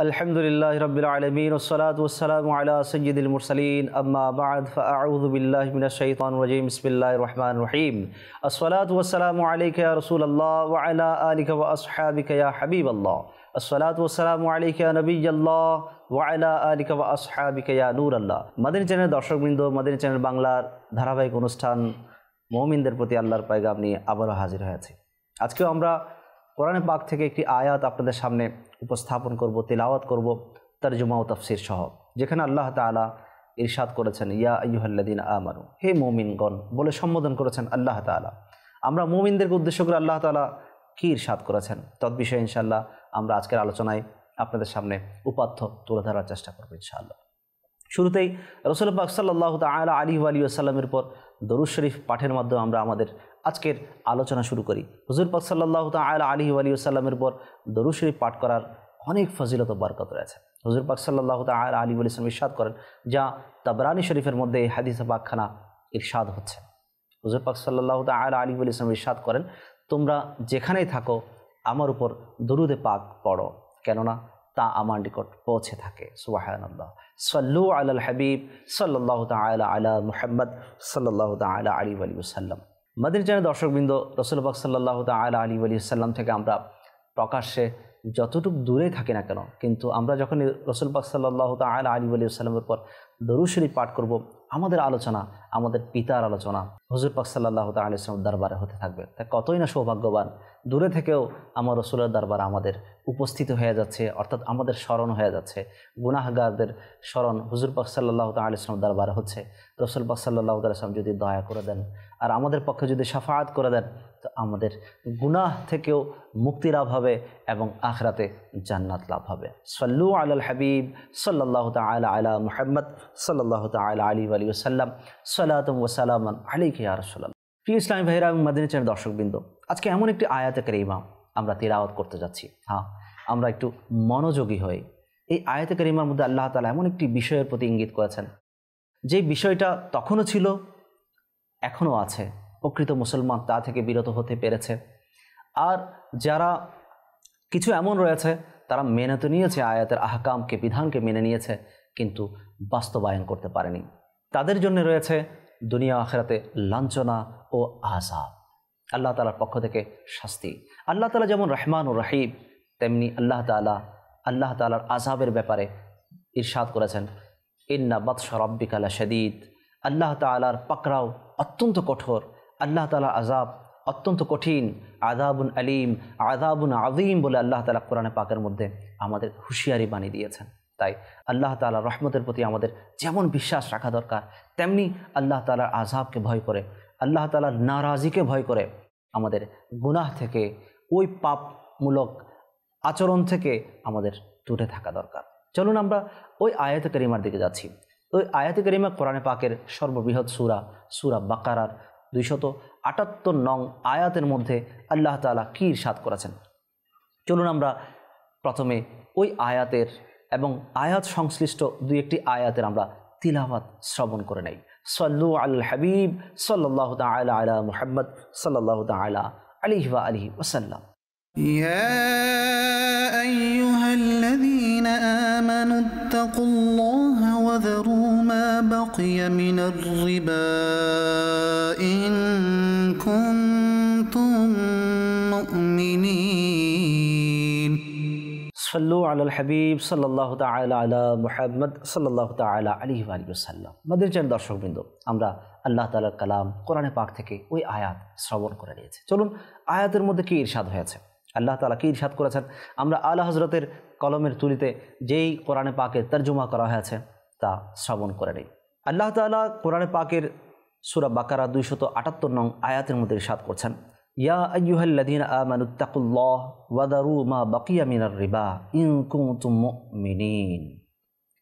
الحمد لله رب العالمين والصلاة والسلام على سيد المرسلين أما بعد فأعوذ بالله من الشيطان الرجيم بسم الله الرحمن الرحيم الصلاة والسلام عليك يا رسول الله وعلى آلك وأصحابك يا حبيب الله الصلاة والسلام عليك يا نبي الله وعلى آلك وأصحابك ওয়াইলা আলিকা বা আসহাবিকা ইয়া নূর আল্লাহ মাদিনী চ্যানেল দর্শকবৃন্দ মাদিনী চ্যানেল বাংলার ধারাবাহিক অনুষ্ঠান মৌমিনদের প্রতি আল্লাহর عبر حاضر ہے تھی آج আজকেও আমরা কোরআনে পাক থেকে একটি আয়াত আপনাদের সামনে উপস্থাপন করব তেলাওয়াত করব জুমা ও তফসির সহ যেখানে আল্লাহ তালা ইরশাদ করেছেন ইয়া আইহল্লাদিন আমারু হে মোমিনগণ বলে সম্বোধন করেছেন আল্লাহ তালা আমরা মোমিনদেরকে উদ্দেশ্য করে আল্লাহ তালা কী ইরশাদ করেছেন বিষয়ে ইনশাল্লাহ আমরা আজকের আলোচনায় আপনাদের সামনে উপাত্য তুলে ধরার চেষ্টা করবো ইনশাআল্লাহ শুরুতেই রসুল পাক সাল্লাহ তালা আলী আলী আসাল্লামের পর দরুজ শরীফ পাঠের মাধ্যমে আমরা আমাদের আজকের আলোচনা শুরু করি হুজুর পাক সাল্লাহ তাল আলী আলী আসাল্লামের পর দরুশরী পাঠ করার অনেক ফজিলত বরকত রয়েছে হুজুর পাক সাল্লাহ তাল আলী আলী ইসলাম ইরশাদ করেন যা তাবরানি শরীফের মধ্যে হাদিস পাকখানা ইরশাদ হচ্ছে হুজুর পাক সাল্লাহ তাল আলী আলী ইসলাম ইরশাদ করেন তোমরা যেখানেই থাকো আমার উপর দরুদে পাক পড়ো কেননা তা আমার নিকট পৌঁছে থাকে সুবাহ সাল্লু আল হাবিব সাল্লাহ তালা আলা মুহাম্মদ সাল্লাহ তালা আলী আলী সাল্লাম মাদির চ্যানেল দর্শকবৃন্দ রসুলবাক সাল্লাহ তালা আলী আলী সাল্লাম থেকে আমরা প্রকাশ্যে যতটুকু দূরে থাকে না কেন কিন্তু আমরা যখন রসুল পাক সাল্লাহ তাল আলী আলী সাল্লামের পর দরুশরী পাঠ করব আমাদের আলোচনা আমাদের পিতার আলোচনা হজুর পাক সাল্লাহ তালী ইসলামের দরবারে হতে থাকবে তা কতই না সৌভাগ্যবান দূরে থেকেও আমার রসুলের দরবার আমাদের উপস্থিত হয়ে যাচ্ছে অর্থাৎ আমাদের স্মরণ হয়ে যাচ্ছে গুনাহগারদের স্মরণ হুজুর পাক সাল্লাহ তালী ইসলামের দরবারে হচ্ছে রসুল পাক সাল্লাহ তাল ইসলাম যদি দয়া করে দেন আর আমাদের পক্ষে যদি সাফায়াত করে দেন আমাদের গুনাহ থেকেও মুক্তি লাভ হবে এবং আখরাতে জান্নাত লাভ হবে সল্লু আল হাবিব সাল্লাহ তালা আল মোহাম্মদ সাল্লাহ তালা আলী আলী ওসাল্লাম সাল্লাতম ওসালাম আলী কিয়ারসাল্লাম প্রিয় ইসলামী ভাইরা এবং মাদিনী চ্যানেল দর্শকবৃন্দ আজকে এমন একটি আয়াতে করিমা আমরা তিরাওয়াত করতে যাচ্ছি হ্যাঁ আমরা একটু মনোযোগী হই এই আয়াতে করিমার মধ্যে আল্লাহ তালা এমন একটি বিষয়ের প্রতি ইঙ্গিত করেছেন যে বিষয়টা তখনও ছিল এখনও আছে প্রকৃত মুসলমান তা থেকে বিরত হতে পেরেছে আর যারা কিছু এমন রয়েছে তারা মেনে তো নিয়েছে আয়াতের আহকামকে বিধানকে মেনে নিয়েছে কিন্তু বাস্তবায়ন করতে পারেনি তাদের জন্য রয়েছে দুনিয়া আখেরাতে লাঞ্ছনা ও আহসা আল্লাহ তালার পক্ষ থেকে শাস্তি আল্লাহ তালা যেমন রহমান ও রাহিব তেমনি আল্লাহ তালা আল্লাহ তালার আজাবের ব্যাপারে ইরশাদ করেছেন ইন্না বাদশা রব্বিকালা শদীদ আল্লাহ তালার পাকরাও অত্যন্ত কঠোর আল্লাহ তালা আজাব অত্যন্ত কঠিন আদাবুন আলিম আদাবুন আজিম বলে আল্লাহ তালা কোরআনে পাকের মধ্যে আমাদের হুঁশিয়ারি বানিয়ে দিয়েছেন তাই আল্লাহ তালা রহমতের প্রতি আমাদের যেমন বিশ্বাস রাখা দরকার তেমনি আল্লাহ তালার আজাবকে ভয় করে আল্লাহ তালার নারাজিকে ভয় করে আমাদের গুনাহ থেকে ওই পাপমূলক আচরণ থেকে আমাদের দূরে থাকা দরকার চলুন আমরা ওই আয়াত করিমার দিকে যাচ্ছি ওই আয়াত করিমা কোরআনে পাকের সর্ববৃহৎ সুরা সুরা বাকারার দুইশত আটাত্তর নং আয়াতের মধ্যে আল্লাহ তালা কী ইরশাদ করেছেন চলুন আমরা প্রথমে ওই আয়াতের এবং আয়াত সংশ্লিষ্ট দুই একটি আয়াতের আমরা তিলাবাত শ্রবণ করে নেই সল্লু আল হাবিব সাল্লাহ তালা আলা মুহাম্মদ সাল্লাহ তালা আলিহ ওয়া ওসাল্লাম يا الذين اتقوا الله وذروا ما بقي من الربا إن كنتم مؤمنين صلوا على الحبيب صلى الله تعالى على محمد صلى الله تعالى عليه وآله وسلم মাদ্রিজের দর্শকবৃন্দ আমরা আল্লাহ তাআলার কালাম কোরআনে পাক থেকে ওই আয়াত শ্রবণ করে নিয়েছি চলুন আয়াতের মধ্যে কি ইরশাদ হয়েছে আল্লাহ তালা কি ইরশাদ করেছেন আমরা আলা হজরতের কলমের তুলিতে যেই কোরআনে পাকের তর্জমা করা হয়েছে তা শ্রবণ করে নেই আল্লাহ তালা কোরআনে পাকের সুরা বাকারা দুইশত আটাত্তর নং আয়াতের মধ্যে সাত করছেন ইয়া আইয়ুহাল্লাদিন আমানুত্তাকুল্লাহ মা বাকিয়া মিনার রিবা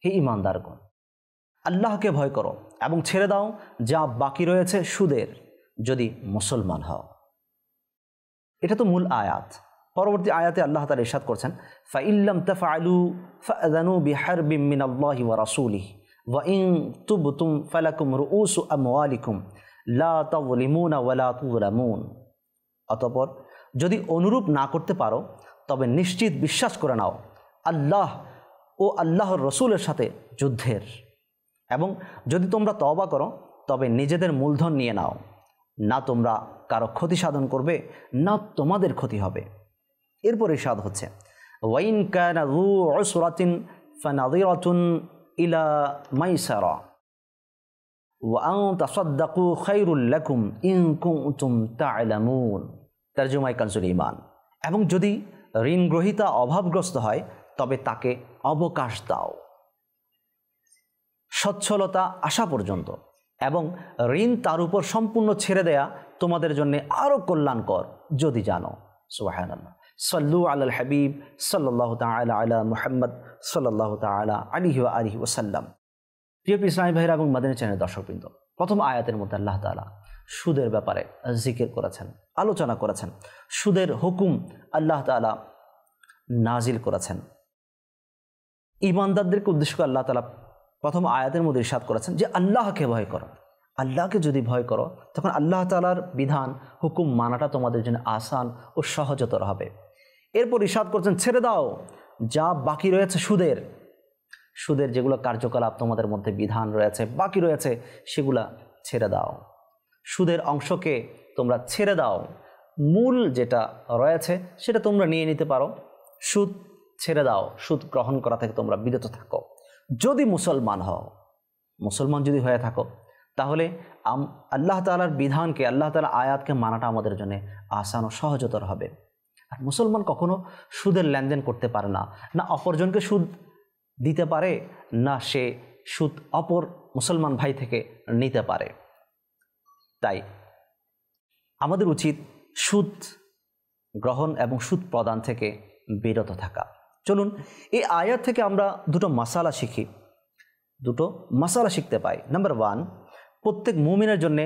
হে ইমানদারগণ আল্লাহকে ভয় করো এবং ছেড়ে দাও যা বাকি রয়েছে সুদের যদি মুসলমান হও এটা তো মূল আয়াত পরবর্তী আয়াতে আল্লাহ তালা ইরশাদ করছেন ফাইল্লাম তফা আলু ফানু বিহার বিমিন আল্লাহ ওয়া রাসুলি ওয়া ইং তুবতুম ফালাকুম রুউসু আমওয়ালিকুম লা তাযলিমুনা অতঃপর যদি অনুরূপ না করতে পারো তবে নিশ্চিত বিশ্বাস করে নাও আল্লাহ ও আল্লাহর রসুলের সাথে যুদ্ধের এবং যদি তোমরা তবা করো তবে নিজেদের মূলধন নিয়ে নাও না তোমরা কারো ক্ষতি সাধন করবে না তোমাদের ক্ষতি হবে এরপর ইসাদ হচ্ছে ওয়াইন ইলা তার জুমাই কানসুল ইমান এবং যদি ঋণ গ্রহিতা অভাবগ্রস্ত হয় তবে তাকে অবকাশ দাও সচ্ছলতা আসা পর্যন্ত এবং ঋণ তার উপর সম্পূর্ণ ছেড়ে দেয়া তোমাদের জন্য আরও কল্যাণকর যদি জানো সুবাহ সল্লু আল হাবিব সাল্লাহ তালা আলা মোহাম্মদ সাল্লাহ তালা আলিহি আলহি ওসাল্লাম প্রিয় ইসলামী ভাইরা এবং মাদানী চ্যানেল দর্শকবৃন্দ প্রথম আয়াতের মধ্যে আল্লাহ তালা সুদের ব্যাপারে জিকির করেছেন আলোচনা করেছেন সুদের হুকুম আল্লাহ তালা নাজিল করেছেন ইমানদারদেরকে উদ্দেশ্য করে আল্লাহ তালা প্রথম আয়াতের মধ্যে ইসাদ করেছেন যে আল্লাহকে ভয় করো আল্লাহকে যদি ভয় করো তখন আল্লাহ তালার বিধান হুকুম মানাটা তোমাদের জন্য আসান ও সহজতর হবে এরপর ইসাদ করছেন ছেড়ে দাও যা বাকি রয়েছে সুদের সুদের যেগুলো কার্যকলাপ তোমাদের মধ্যে বিধান রয়েছে বাকি রয়েছে সেগুলা ছেড়ে দাও সুদের অংশকে তোমরা ছেড়ে দাও মূল যেটা রয়েছে সেটা তোমরা নিয়ে নিতে পারো সুদ ছেড়ে দাও সুদ গ্রহণ করা থেকে তোমরা বিরত থাকো যদি মুসলমান হও মুসলমান যদি হয়ে থাকো তাহলে আল্লাহ তালার বিধানকে আল্লাহ তালা আয়াতকে মানাটা আমাদের জন্য আসান ও সহজতর হবে আর মুসলমান কখনো সুদের লেনদেন করতে পারে না না অপরজনকে সুদ দিতে পারে না সে সুদ অপর মুসলমান ভাই থেকে নিতে পারে তাই আমাদের উচিত সুদ গ্রহণ এবং সুদ প্রদান থেকে বিরত থাকা চলুন এই আয়াত থেকে আমরা দুটো মশালা শিখি দুটো মশালা শিখতে পাই নাম্বার ওয়ান প্রত্যেক মুমিনের জন্যে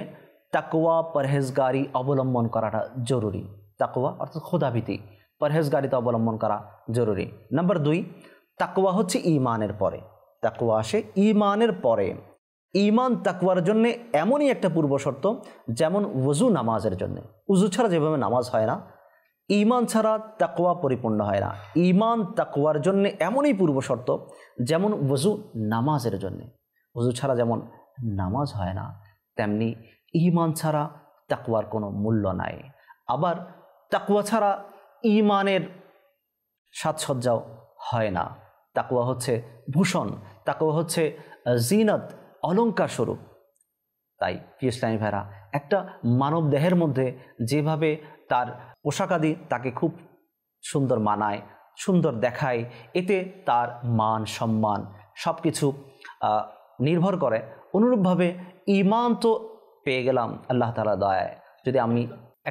তাকুয়া পরহেজগারি অবলম্বন করাটা জরুরি তাকুয়া অর্থাৎ খোদাভীতি পরহেজগারিতা অবলম্বন করা জরুরি নাম্বার দুই তাকুয়া হচ্ছে ইমানের পরে তাকুয়া আসে ইমানের পরে ইমান তাকুয়ার জন্য এমনই একটা পূর্বশর্ত যেমন ওজু নামাজের জন্য উজু ছাড়া যেভাবে নামাজ হয় না ইমান ছাড়া তাকুয়া পরিপূর্ণ হয় না ইমান তাকুয়ার জন্য এমনই পূর্বশর্ত যেমন ওজু নামাজের জন্য উজু ছাড়া যেমন নামাজ হয় না তেমনি ইমান ছাড়া তাকুয়ার কোনো মূল্য নাই আবার তাকুয়া ছাড়া ইমানের সাজসজ্জাও হয় না তাকুয়া হচ্ছে ভূষণ তাকুয়া হচ্ছে জিনত অলঙ্কার স্বরূপ তাই ইসলামী ভাইরা একটা মানব দেহের মধ্যে যেভাবে তার পোশাকাদি তাকে খুব সুন্দর মানায় সুন্দর দেখায় এতে তার মান সম্মান সব কিছু নির্ভর করে অনুরূপভাবে ইমান তো পেয়ে গেলাম আল্লাহ তালা দয়ায় যদি আমি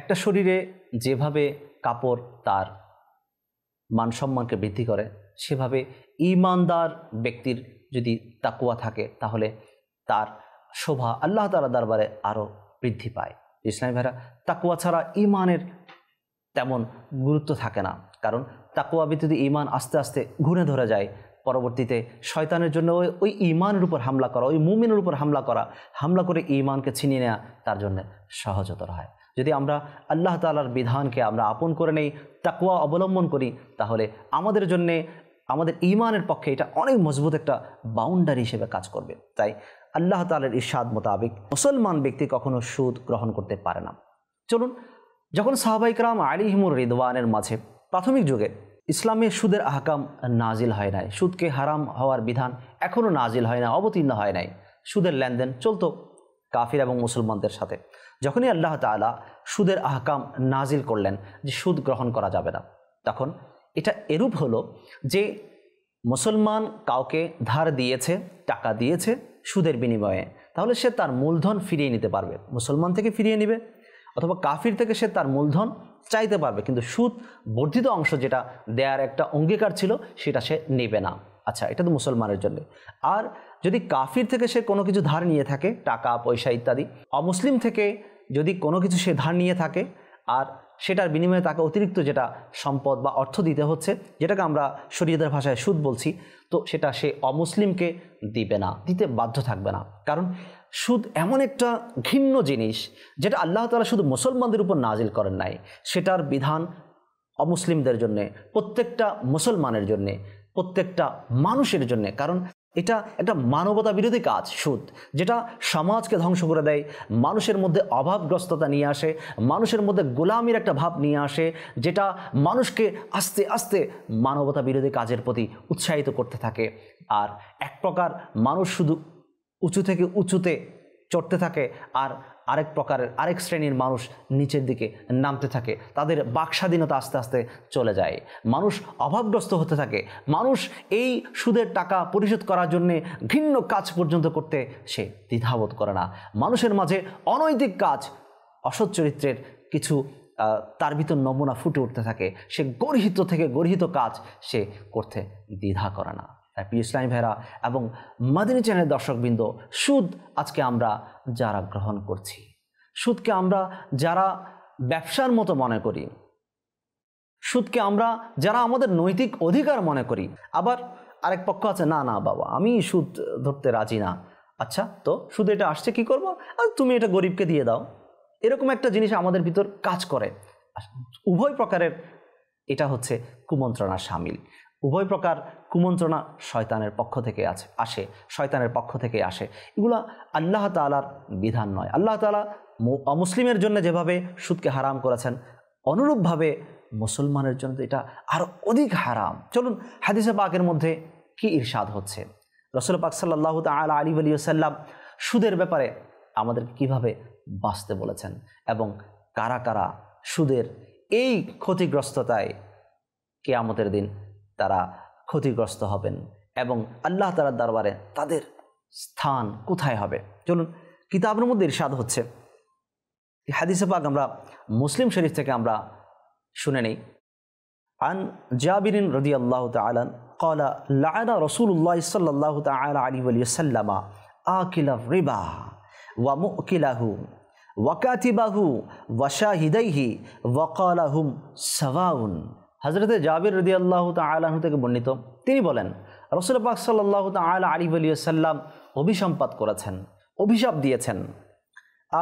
একটা শরীরে যেভাবে কাপড় তার মান সম্মানকে বৃদ্ধি করে সেভাবে ইমানদার ব্যক্তির যদি তাকুয়া থাকে তাহলে তার শোভা আল্লাহ তালা দরবারে আরও বৃদ্ধি পায় ইসলামী ভাইরা তাকুয়া ছাড়া ইমানের তেমন গুরুত্ব থাকে না কারণ তাকুয়া ব্যতীত ইমান আস্তে আস্তে ঘুরে ধরে যায় পরবর্তীতে শয়তানের জন্য ওই ওই ইমানের উপর হামলা করা ওই মুমিনের উপর হামলা করা হামলা করে ইমানকে ছিনিয়ে নেওয়া তার জন্য সহজতর হয় যদি আমরা আল্লাহ তালার বিধানকে আমরা আপন করে নেই তাকুয়া অবলম্বন করি তাহলে আমাদের জন্যে আমাদের ইমানের পক্ষে এটা অনেক মজবুত একটা বাউন্ডারি হিসেবে কাজ করবে তাই আল্লাহ তালের ইস্বাদ মোতাবেক মুসলমান ব্যক্তি কখনো সুদ গ্রহণ করতে পারে না চলুন যখন সাহাবাইকরাম আলিহিমুর রিদওয়ানের মাঝে প্রাথমিক যুগে ইসলামে সুদের আহকাম নাজিল হয় নাই সুদকে হারাম হওয়ার বিধান এখনও নাজিল হয় না অবতীর্ণ হয় নাই সুদের লেনদেন চলত কাফির এবং মুসলমানদের সাথে যখনই আল্লাহ তালা সুদের আহকাম নাজিল করলেন যে সুদ গ্রহণ করা যাবে না তখন এটা এরূপ হলো যে মুসলমান কাউকে ধার দিয়েছে টাকা দিয়েছে সুদের বিনিময়ে তাহলে সে তার মূলধন ফিরিয়ে নিতে পারবে মুসলমান থেকে ফিরিয়ে নেবে অথবা কাফির থেকে সে তার মূলধন চাইতে পারবে কিন্তু সুদ বর্ধিত অংশ যেটা দেয়ার একটা অঙ্গীকার ছিল সেটা সে নেবে না আচ্ছা এটা তো মুসলমানের জন্য আর যদি কাফির থেকে সে কোনো কিছু ধার নিয়ে থাকে টাকা পয়সা ইত্যাদি অমুসলিম থেকে যদি কোনো কিছু সে ধার নিয়ে থাকে আর সেটার বিনিময়ে তাকে অতিরিক্ত যেটা সম্পদ বা অর্থ দিতে হচ্ছে যেটাকে আমরা শরীয়দের ভাষায় সুদ বলছি তো সেটা সে অমুসলিমকে দিবে না দিতে বাধ্য থাকবে না কারণ সুদ এমন একটা ঘৃণ্য জিনিস যেটা আল্লাহ তালা শুধু মুসলমানদের উপর নাজিল করেন নাই সেটার বিধান অমুসলিমদের জন্যে প্রত্যেকটা মুসলমানের জন্যে প্রত্যেকটা মানুষের জন্যে কারণ এটা একটা মানবতা বিরোধী কাজ সুদ যেটা সমাজকে ধ্বংস করে দেয় মানুষের মধ্যে অভাবগ্রস্ততা নিয়ে আসে মানুষের মধ্যে গোলামির একটা ভাব নিয়ে আসে যেটা মানুষকে আস্তে আস্তে মানবতা বিরোধী কাজের প্রতি উৎসাহিত করতে থাকে আর এক প্রকার মানুষ শুধু উঁচু থেকে উঁচুতে চড়তে থাকে আর আরেক প্রকারের আরেক শ্রেণীর মানুষ নিচের দিকে নামতে থাকে তাদের বাকস্বাধীনতা আস্তে আস্তে চলে যায় মানুষ অভাবগ্রস্ত হতে থাকে মানুষ এই সুদের টাকা পরিশোধ করার জন্যে ঘৃণ্য কাজ পর্যন্ত করতে সে দ্বিধাবোধ করে না মানুষের মাঝে অনৈতিক কাজ অসৎ চরিত্রের কিছু তার ভিতর নমুনা ফুটে উঠতে থাকে সে গর্হিত থেকে গর্হিত কাজ সে করতে দ্বিধা করে না তাই প্রিয় ইসলামী ভাইরা এবং মাদিনী চ্যানেলের দর্শকবৃন্দ সুদ আজকে আমরা যারা গ্রহণ করছি সুদকে আমরা যারা ব্যবসার মতো মনে করি সুদকে আমরা যারা আমাদের নৈতিক অধিকার মনে করি আবার আরেক পক্ষ আছে না না বাবা আমি সুদ ধরতে রাজি না আচ্ছা তো সুদ এটা আসছে কি করবো আর তুমি এটা গরিবকে দিয়ে দাও এরকম একটা জিনিস আমাদের ভিতর কাজ করে উভয় প্রকারের এটা হচ্ছে কুমন্ত্রণা সামিল উভয় প্রকার কুমন্ত্রণা শয়তানের পক্ষ থেকে আছে আসে শয়তানের পক্ষ থেকে আসে এগুলো আল্লাহ তালার বিধান নয় আল্লাহ তালা অমুসলিমের জন্য যেভাবে সুদকে হারাম করেছেন অনুরূপভাবে মুসলমানের জন্য এটা আরও অধিক হারাম চলুন হাদিসে পাকের মধ্যে কি ইরশাদ হচ্ছে রসুল পাক সাল্লাহ তাল আলী আলী সাল্লাম সুদের ব্যাপারে আমাদের কিভাবে বাঁচতে বলেছেন এবং কারা কারা সুদের এই ক্ষতিগ্রস্ততায় কেয়ামতের দিন তারা ক্ষতিগ্রস্ত হবেন এবং আল্লাহ তালার দরবারে তাদের স্থান কোথায় হবে চলুন কিতাবের মধ্যে ইরশাদ হচ্ছে হাদিসে পাক আমরা মুসলিম শরীফ থেকে আমরা শুনে নিই আন জাবিরিন রদি আল্লাহ তালান কলা লায়না রসুল্লাহ সাল্লাহ তালা আলী আলী সাল্লামা আকিলা রিবা ওয়া মুকিলাহু ওয়াকাতিবাহু ওয়াশাহিদাইহি ওয়াকালাহুম সাওয়াউন হজরতে জাবির রদি আল্লাহ তালাহ থেকে বর্ণিত তিনি বলেন রসুল পাক সাল্লাহ তাল আলিব আলী সাল্লাম অভিসম্পাত করেছেন অভিশাপ দিয়েছেন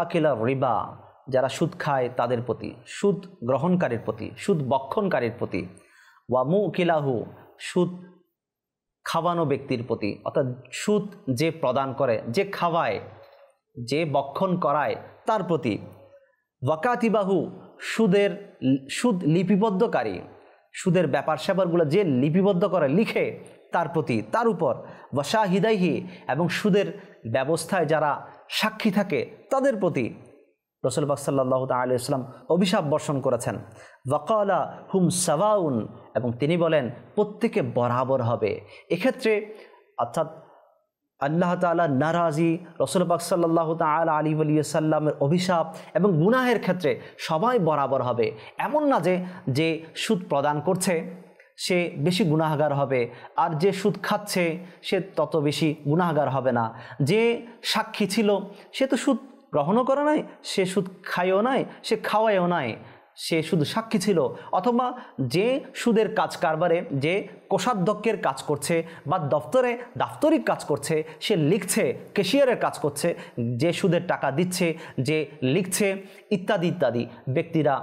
আকেলা রিবা যারা সুদ খায় তাদের প্রতি সুদ গ্রহণকারীর প্রতি সুদ বক্ষণকারীর প্রতি ওয়া মু কিলাহু সুদ খাওয়ানো ব্যক্তির প্রতি অর্থাৎ সুদ যে প্রদান করে যে খাওয়ায় যে বক্ষণ করায় তার প্রতি ওয়াকাতিবাহু সুদের সুদ লিপিবদ্ধকারী সুদের ব্যাপার স্যাপারগুলো যে লিপিবদ্ধ করে লিখে তার প্রতি তার উপর ওয়াশাহিদাইহি এবং সুদের ব্যবস্থায় যারা সাক্ষী থাকে তাদের প্রতি রসুলবাক সাল্লাহ তাল্লাম অভিশাপ বর্ষণ করেছেন ওয়াকালা হুম সাবাউন এবং তিনি বলেন প্রত্যেকে বরাবর হবে এক্ষেত্রে অর্থাৎ আল্লাহ তালা নারাজি রসুলবাক সাল্লাহ তাল আলী সাল্লামের অভিশাপ এবং গুনাহের ক্ষেত্রে সবাই বরাবর হবে এমন না যে যে সুদ প্রদান করছে সে বেশি গুণাহগার হবে আর যে সুদ খাচ্ছে সে তত বেশি গুণাহগার হবে না যে সাক্ষী ছিল সে তো সুদ গ্রহণও করে নাই সে সুদ খায়ও নাই সে খাওয়ায়ও নাই সে শুধু সাক্ষী ছিল অথবা যে সুদের কাজ কারবারে যে কোষাধ্যক্ষের কাজ করছে বা দপ্তরে দাপ্তরিক কাজ করছে সে লিখছে কেশিয়ারের কাজ করছে যে সুদের টাকা দিচ্ছে যে লিখছে ইত্যাদি ইত্যাদি ব্যক্তিরা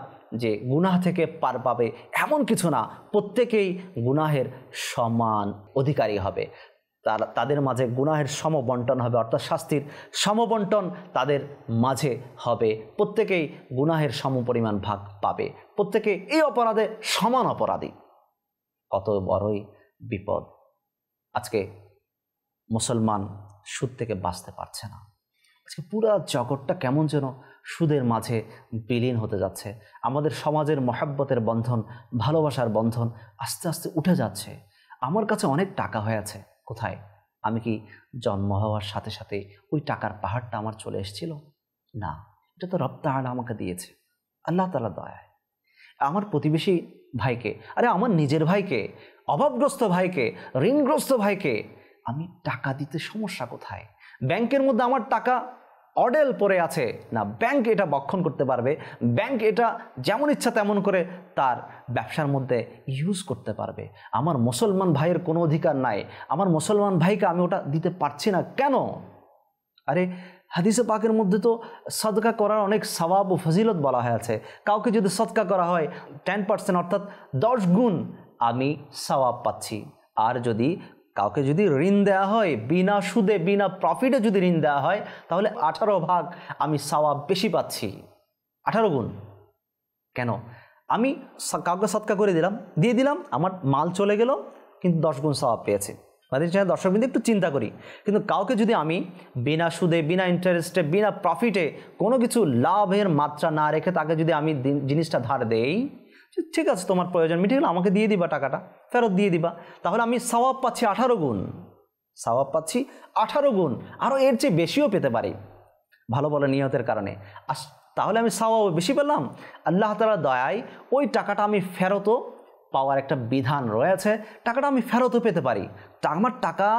যে গুনাহ থেকে পার পাবে এমন কিছু না প্রত্যেকেই গুনাহের সমান অধিকারী হবে তারা তাদের মাঝে গুনাহের সমবন্টন হবে অর্থাৎ শাস্তির সমবন্টন তাদের মাঝে হবে প্রত্যেকেই গুনাহের সমপরিমাণ ভাগ পাবে প্রত্যেকে এই অপরাধে সমান অপরাধী কত বড়ই বিপদ আজকে মুসলমান সুদ থেকে বাঁচতে পারছে না আজকে পুরো জগৎটা কেমন যেন সুদের মাঝে বিলীন হতে যাচ্ছে আমাদের সমাজের মহাব্বতের বন্ধন ভালোবাসার বন্ধন আস্তে আস্তে উঠে যাচ্ছে আমার কাছে অনেক টাকা হয়ে আছে কোথায় আমি কি জন্ম হওয়ার সাথে সাথে ওই টাকার পাহাড়টা আমার চলে এসেছিল না এটা তো রপ্তাহার আমাকে দিয়েছে আল্লাহ তালা দয়ায় আমার প্রতিবেশী ভাইকে আরে আমার নিজের ভাইকে অভাবগ্রস্ত ভাইকে ঋণগ্রস্ত ভাইকে আমি টাকা দিতে সমস্যা কোথায় ব্যাংকের মধ্যে আমার টাকা অডেল পরে আছে না ব্যাংক এটা বক্ষণ করতে পারবে ব্যাংক এটা যেমন ইচ্ছা তেমন করে তার ব্যবসার মধ্যে ইউজ করতে পারবে আমার মুসলমান ভাইয়ের কোনো অধিকার নাই আমার মুসলমান ভাইকে আমি ওটা দিতে পারছি না কেন আরে হাদিসে পাকের মধ্যে তো সদকা করার অনেক স্বভাব ও ফজিলত বলা হয়েছে কাউকে যদি সদকা করা হয় টেন পার্সেন্ট অর্থাৎ দশ গুণ আমি স্বভাব পাচ্ছি আর যদি কাউকে যদি ঋণ দেওয়া হয় বিনা সুদে বিনা প্রফিটে যদি ঋণ দেওয়া হয় তাহলে আঠারো ভাগ আমি সাওয়াব বেশি পাচ্ছি আঠারো গুণ কেন আমি কাউকে সৎকা করে দিলাম দিয়ে দিলাম আমার মাল চলে গেল কিন্তু দশ গুণ স্বভাব পেয়েছে তাদের জন্য দর্শকবৃন্দ একটু চিন্তা করি কিন্তু কাউকে যদি আমি বিনা সুদে বিনা ইন্টারেস্টে বিনা প্রফিটে কোনো কিছু লাভের মাত্রা না রেখে তাকে যদি আমি জিনিসটা ধার দেই ঠিক আছে তোমার প্রয়োজন মিটে গেলে আমাকে দিয়ে দিবা টাকাটা ফেরত দিয়ে দিবা তাহলে আমি সওয়াব পাচ্ছি আঠারো গুণ সওয়াব পাচ্ছি আঠারো গুণ আরও এর চেয়ে বেশিও পেতে পারি ভালো বলে নিহতের কারণে আস তাহলে আমি সওয়াব বেশি পেলাম আল্লাহ তালা দয়ায় ওই টাকাটা আমি ফেরতও পাওয়ার একটা বিধান রয়েছে টাকাটা আমি ফেরতও পেতে পারি আমার টাকা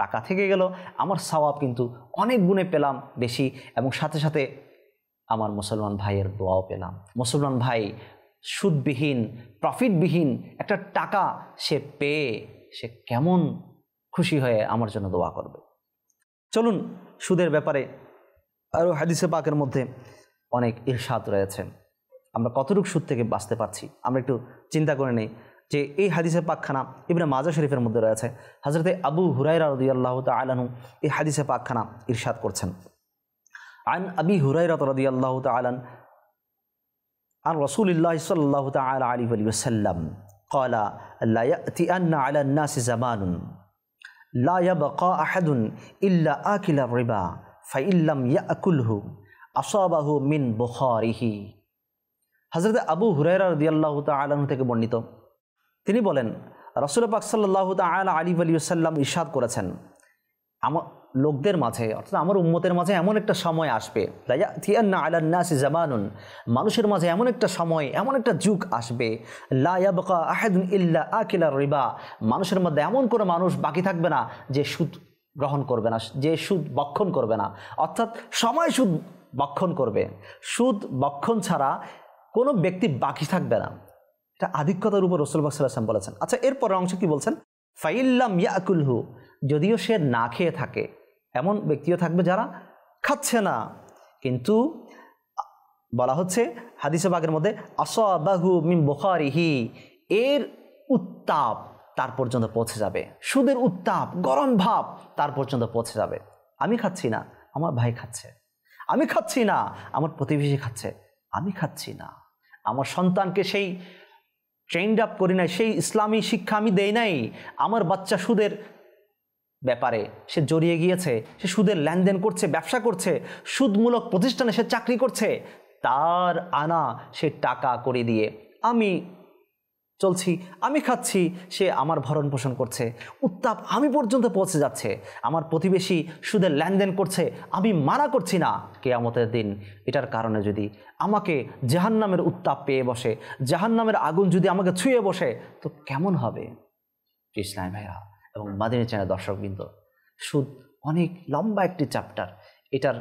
টাকা থেকে গেল আমার সওয়াব কিন্তু অনেক গুণে পেলাম বেশি এবং সাথে সাথে আমার মুসলমান ভাইয়ের দোয়াও পেলাম মুসলমান ভাই সুদবিহীন প্রফিটবিহীন একটা টাকা সে পেয়ে সে কেমন খুশি হয়ে আমার জন্য দোয়া করবে চলুন সুদের ব্যাপারে আরও হাদিসে পাকের মধ্যে অনেক ইরশাদ রয়েছে আমরা কতটুকু সুদ থেকে বাঁচতে পারছি আমরা একটু চিন্তা করে নেই যে এই হাদিসে পাকখানা ইবনে মাজা শরীফের মধ্যে রয়েছে হাজরতে আবু হুরাই রদি আল্লাহ তালাহু এই হাদিসে পাকখানা ইরশাদ করছেন عن أبي هريرة رضي الله تعالى عن رسول الله صلى الله تعالى عليه وسلم قال لا يأتئن على الناس زمان لا يبقى أحد إلا آكل الربا فإن لم يأكله أصابه من بخاره হজরত আবু হুরাইরা রদিয়াল্লাহ তালাহ থেকে বর্ণিত তিনি বলেন রসুল পাক الله তাল আলী আলী সাল্লাম ইশাদ করেছেন লোকদের মাঝে অর্থাৎ আমার উম্মতের মাঝে এমন একটা সময় আসবে জামানুন মানুষের মাঝে এমন একটা সময় এমন একটা যুগ আসবে আহেদুন ইল্লা আকিলা রিবা মানুষের মধ্যে এমন কোনো মানুষ বাকি থাকবে না যে সুদ গ্রহণ করবে না যে সুদ বক্ষণ করবে না অর্থাৎ সময় সুদ বক্ষণ করবে সুদ বক্ষণ ছাড়া কোনো ব্যক্তি বাকি থাকবে না এটা আধিক্যতার উপর রসুল বাকসাল্লাম বলেছেন আচ্ছা এরপরের অংশ কি বলছেন ফাইল্লাম ইয়াকুলহু যদিও সে না খেয়ে থাকে এমন ব্যক্তিও থাকবে যারা খাচ্ছে না কিন্তু বলা হচ্ছে হাদিসে বাগের মধ্যে আসাবাহু মিম বোখারিহি এর উত্তাপ তার পর্যন্ত পৌঁছে যাবে সুদের উত্তাপ গরম ভাব তার পর্যন্ত পৌঁছে যাবে আমি খাচ্ছি না আমার ভাই খাচ্ছে আমি খাচ্ছি না আমার প্রতিবেশী খাচ্ছে আমি খাচ্ছি না আমার সন্তানকে সেই ট্রেন্ড আপ করি নাই সেই ইসলামী শিক্ষা আমি দেই নাই আমার বাচ্চা সুদের ব্যাপারে সে জড়িয়ে গিয়েছে সে সুদের লেনদেন করছে ব্যবসা করছে সুদমূলক প্রতিষ্ঠানে সে চাকরি করছে তার আনা সে টাকা করে দিয়ে আমি চলছি আমি খাচ্ছি সে আমার ভরণ পোষণ করছে উত্তাপ আমি পর্যন্ত পৌঁছে যাচ্ছে আমার প্রতিবেশী সুদের লেনদেন করছে আমি মারা করছি না কেয়ামতের দিন এটার কারণে যদি আমাকে জাহান্নামের উত্তাপ পেয়ে বসে জাহান্নামের আগুন যদি আমাকে ছুঁয়ে বসে তো কেমন হবে কৃষ্ণায় ভাইয়া এবং মাদিনী চ্যানেল দর্শকবৃন্দ সুদ অনেক লম্বা একটি চ্যাপ্টার এটার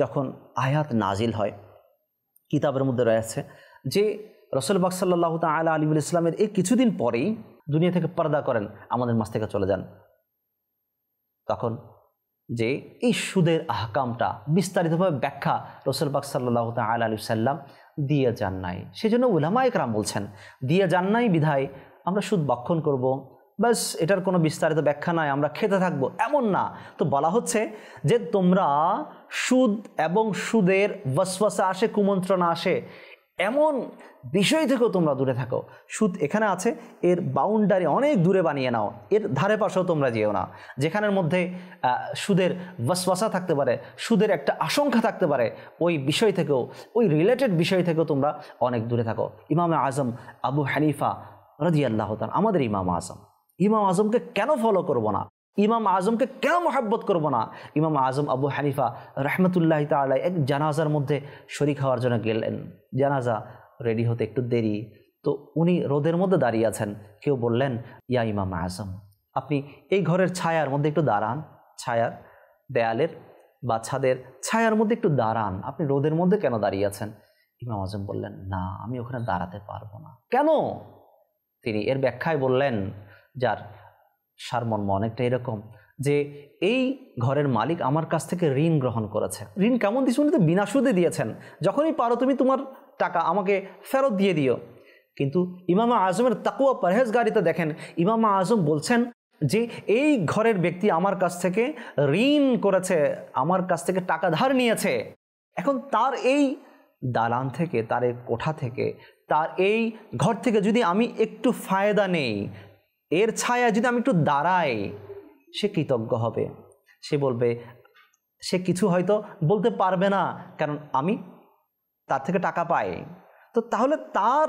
যখন আয়াত নাজিল হয় কিতাবের মধ্যে রয়েছে যে রসল বাকসাল্লাহ সাল্লাহ তালা আলিবুল ইসলামের এই কিছুদিন পরেই দুনিয়া থেকে পর্দা করেন আমাদের মাছ থেকে চলে যান তখন যে এই সুদের আহকামটা বিস্তারিতভাবে ব্যাখ্যা রসল বাক সাল্লাহ তাল আলী সাল্লাম দিয়ে যান নাই সেজন্য উলামা একরাম বলছেন দিয়ে যান নাই বিধায় আমরা সুদ বক্ষণ করব ব্যাস এটার কোনো বিস্তারিত ব্যাখ্যা নাই আমরা খেতে থাকবো এমন না তো বলা হচ্ছে যে তোমরা সুদ এবং সুদের বসবাসা আসে কুমন্ত্রণা আসে এমন বিষয় থেকেও তোমরা দূরে থাকো সুদ এখানে আছে এর বাউন্ডারি অনেক দূরে বানিয়ে নাও এর ধারে পাশেও তোমরা যেও না যেখানের মধ্যে সুদের বসবাসা থাকতে পারে সুদের একটা আশঙ্কা থাকতে পারে ওই বিষয় থেকেও ওই রিলেটেড বিষয় থেকেও তোমরা অনেক দূরে থাকো ইমামে আজম আবু হানিফা রাজিয়াল্লাহ তান আমাদের ইমাম আজম ইমাম আজমকে কেন ফলো করব না ইমাম আজমকে কেন মহাব্বত করব না ইমাম আজম আবু হানিফা রহমতুল্লাহ তাল্লাহ এক জানাজার মধ্যে শরিক হওয়ার জন্য গেলেন জানাজা রেডি হতে একটু দেরি তো উনি রোদের মধ্যে দাঁড়িয়ে আছেন কেউ বললেন ইয়া ইমাম আজম আপনি এই ঘরের ছায়ার মধ্যে একটু দাঁড়ান ছায়ার দেয়ালের বা ছাদের ছায়ার মধ্যে একটু দাঁড়ান আপনি রোদের মধ্যে কেন দাঁড়িয়ে আছেন ইমাম আজম বললেন না আমি ওখানে দাঁড়াতে পারবো না কেন তিনি এর ব্যাখ্যায় বললেন যার সারমর্ম অনেকটা এরকম যে এই ঘরের মালিক আমার কাছ থেকে ঋণ গ্রহণ করেছে ঋণ কেমন দিয়েছে উনি তো বিনা সুদে দিয়েছেন যখনই পারো তুমি তোমার টাকা আমাকে ফেরত দিয়ে দিও কিন্তু ইমামা আজমের তাকুয়া গাড়িতে দেখেন ইমামা আজম বলছেন যে এই ঘরের ব্যক্তি আমার কাছ থেকে ঋণ করেছে আমার কাছ থেকে টাকা ধার নিয়েছে এখন তার এই দালান থেকে তার এই কোঠা থেকে তার এই ঘর থেকে যদি আমি একটু ফায়দা নেই এর ছায়া যদি আমি একটু দাঁড়াই সে কৃতজ্ঞ হবে সে বলবে সে কিছু হয়তো বলতে পারবে না কারণ আমি তার থেকে টাকা পাই তো তাহলে তার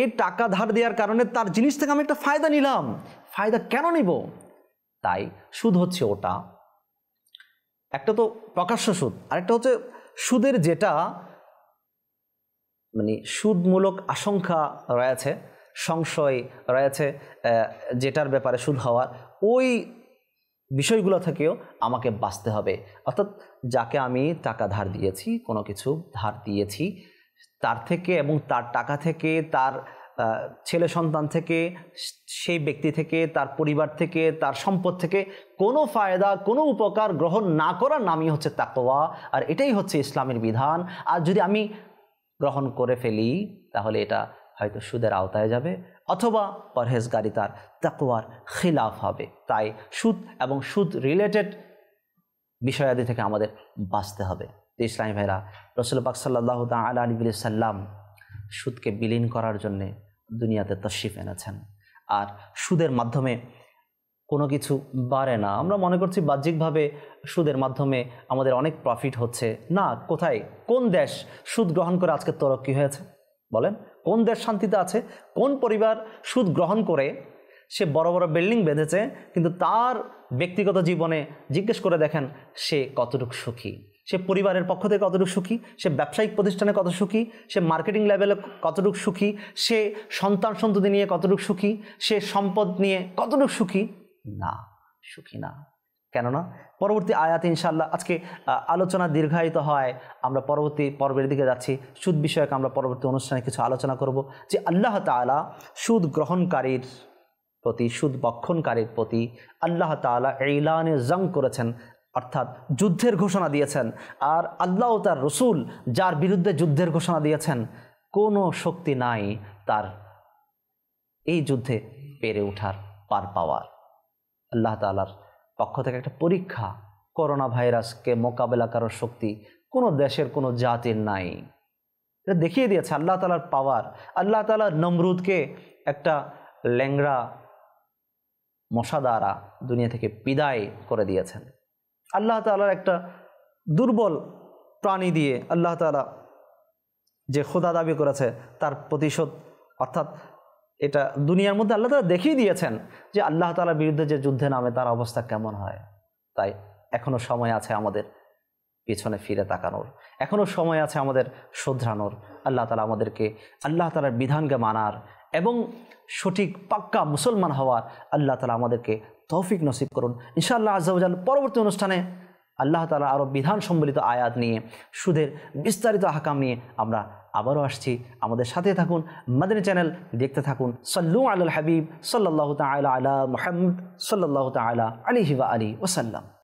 এই টাকা ধার দেওয়ার কারণে তার জিনিস থেকে আমি একটা ফায়দা নিলাম ফায়দা কেন নিব তাই সুদ হচ্ছে ওটা একটা তো প্রকাশ্য সুদ আরেকটা হচ্ছে সুদের যেটা মানে সুদমূলক আশঙ্কা রয়েছে সংশয় রয়েছে যেটার ব্যাপারে সুদ হওয়ার ওই বিষয়গুলো থেকেও আমাকে বাঁচতে হবে অর্থাৎ যাকে আমি টাকা ধার দিয়েছি কোনো কিছু ধার দিয়েছি তার থেকে এবং তার টাকা থেকে তার ছেলে সন্তান থেকে সেই ব্যক্তি থেকে তার পরিবার থেকে তার সম্পদ থেকে কোনো ফায়দা কোনো উপকার গ্রহণ না করার নামই হচ্ছে তাকোয়া আর এটাই হচ্ছে ইসলামের বিধান আর যদি আমি গ্রহণ করে ফেলি তাহলে এটা হয়তো সুদের আওতায় যাবে অথবা পরহেজগারি তার তাকুয়ার খিলাফ হবে তাই সুদ এবং সুদ রিলেটেড বিষয়াদি থেকে আমাদের বাঁচতে হবে ইসলাম ইসলামী ভাইরা রসুল পাক সাল্লাহ তাল আলী সাল্লাম সুদকে বিলীন করার জন্যে দুনিয়াতে তশিফ এনেছেন আর সুদের মাধ্যমে কোনো কিছু বাড়ে না আমরা মনে করছি বাহ্যিকভাবে সুদের মাধ্যমে আমাদের অনেক প্রফিট হচ্ছে না কোথায় কোন দেশ সুদ গ্রহণ করে আজকে তরক্কি হয়েছে বলেন কোন দেশ শান্তিতে আছে কোন পরিবার সুদ গ্রহণ করে সে বড় বড় বিল্ডিং বেঁধেছে কিন্তু তার ব্যক্তিগত জীবনে জিজ্ঞেস করে দেখেন সে কতটুকু সুখী সে পরিবারের পক্ষ থেকে কতটুকু সুখী সে ব্যবসায়িক প্রতিষ্ঠানে কত সুখী সে মার্কেটিং লেভেলে কতটুকু সুখী সে সন্তান সন্ততি নিয়ে কতটুকু সুখী সে সম্পদ নিয়ে কতটুকু সুখী না সুখী না কেননা পরবর্তী আয়াত ইনশাল্লাহ আজকে আলোচনা দীর্ঘায়িত হয় আমরা পরবর্তী পর্বের দিকে যাচ্ছি সুদ বিষয়ক আমরা পরবর্তী অনুষ্ঠানে কিছু আলোচনা করব যে আল্লাহ তালা সুদ গ্রহণকারীর প্রতি সুদ বক্ষণকারীর প্রতি আল্লাহ তালা এইলানে জং করেছেন অর্থাৎ যুদ্ধের ঘোষণা দিয়েছেন আর আল্লাহ তার রসুল যার বিরুদ্ধে যুদ্ধের ঘোষণা দিয়েছেন কোনো শক্তি নাই তার এই যুদ্ধে পেরে ওঠার পার পাওয়ার আল্লাহ তালার পক্ষ থেকে একটা পরীক্ষা করোনা ভাইরাসকে মোকাবেলা করার শক্তি কোনো দেশের কোনো জাতির নাই এটা দেখিয়ে দিয়েছে আল্লাহ তালার পাওয়ার আল্লাহ তালার নমরুদকে একটা ল্যাংরা মশা দ্বারা দুনিয়া থেকে বিদায় করে দিয়েছেন আল্লাহ তালার একটা দুর্বল প্রাণী দিয়ে আল্লাহ তালা যে খোদা দাবি করেছে তার প্রতিশোধ অর্থাৎ এটা দুনিয়ার মধ্যে আল্লাহ তালা দেখিয়ে দিয়েছেন যে আল্লাহ তালার বিরুদ্ধে যে যুদ্ধে নামে তার অবস্থা কেমন হয় তাই এখনও সময় আছে আমাদের পিছনে ফিরে তাকানোর এখনও সময় আছে আমাদের শোধরানোর আল্লাহ তালা আমাদেরকে আল্লাহ তালার বিধানকে মানার এবং সঠিক পাক্কা মুসলমান হওয়ার আল্লাহ তালা আমাদেরকে তৌফিক নসিব করুন ইনশাআল্লাহ আজাল পরবর্তী অনুষ্ঠানে আল্লাহ তালা আরও বিধান সম্বলিত আয়াত নিয়ে সুদের বিস্তারিত হাকাম নিয়ে আমরা আবারও আসছি আমাদের সাথে থাকুন মাদিনী চ্যানেল দেখতে থাকুন সল্লু আল হাবিব সাল্লাহ তাহ আলা মোহাম্মদ সাল্লাহ আলি হিবা আলী ওসাল্লাম